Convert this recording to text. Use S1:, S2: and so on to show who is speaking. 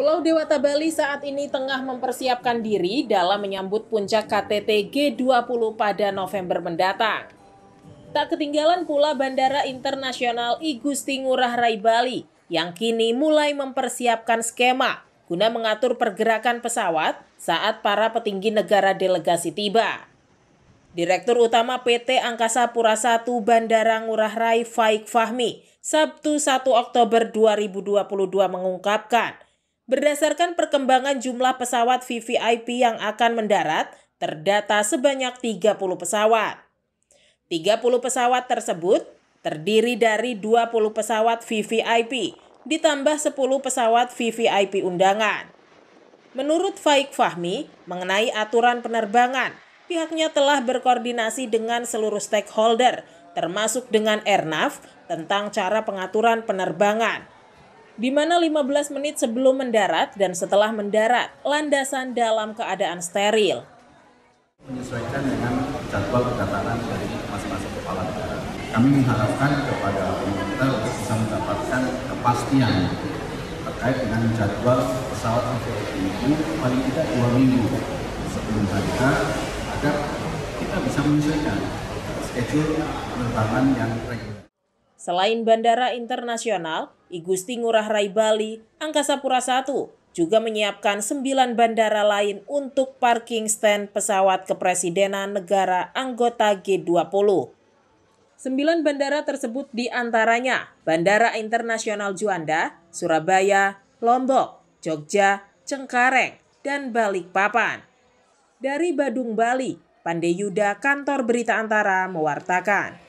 S1: Pulau Dewata Bali saat ini tengah mempersiapkan diri dalam menyambut puncak KTT G20 pada November mendatang. Tak ketinggalan pula Bandara Internasional I Gusti Ngurah Rai Bali yang kini mulai mempersiapkan skema guna mengatur pergerakan pesawat saat para petinggi negara delegasi tiba. Direktur Utama PT Angkasa Pura I Bandara Ngurah Rai Faik Fahmi Sabtu 1 Oktober 2022 mengungkapkan Berdasarkan perkembangan jumlah pesawat VVIP yang akan mendarat, terdata sebanyak 30 pesawat. 30 pesawat tersebut terdiri dari 20 pesawat VVIP, ditambah 10 pesawat VVIP undangan. Menurut Faik Fahmi, mengenai aturan penerbangan, pihaknya telah berkoordinasi dengan seluruh stakeholder, termasuk dengan Airnav, tentang cara pengaturan penerbangan di mana 15 menit sebelum mendarat dan setelah mendarat, landasan dalam keadaan steril. Menyesuaikan dengan jadwal kedatangan dari masing-masing kepala negara. Kami mengharapkan kepada pemerintah untuk bisa mendapatkan kepastian terkait dengan jadwal pesawat untuk itu paling tidak dua minggu sebelum hari agar kita bisa menyesuaikan schedule penerbangan yang reguler. Selain Bandara Internasional, Igusti Ngurah Rai Bali, Angkasa Pura I juga menyiapkan sembilan bandara lain untuk parking stand pesawat kepresidenan negara anggota G20. Sembilan bandara tersebut diantaranya Bandara Internasional Juanda, Surabaya, Lombok, Jogja, Cengkareng, dan Balikpapan. Dari Badung, Bali, Pandeyuda Kantor Berita Antara mewartakan.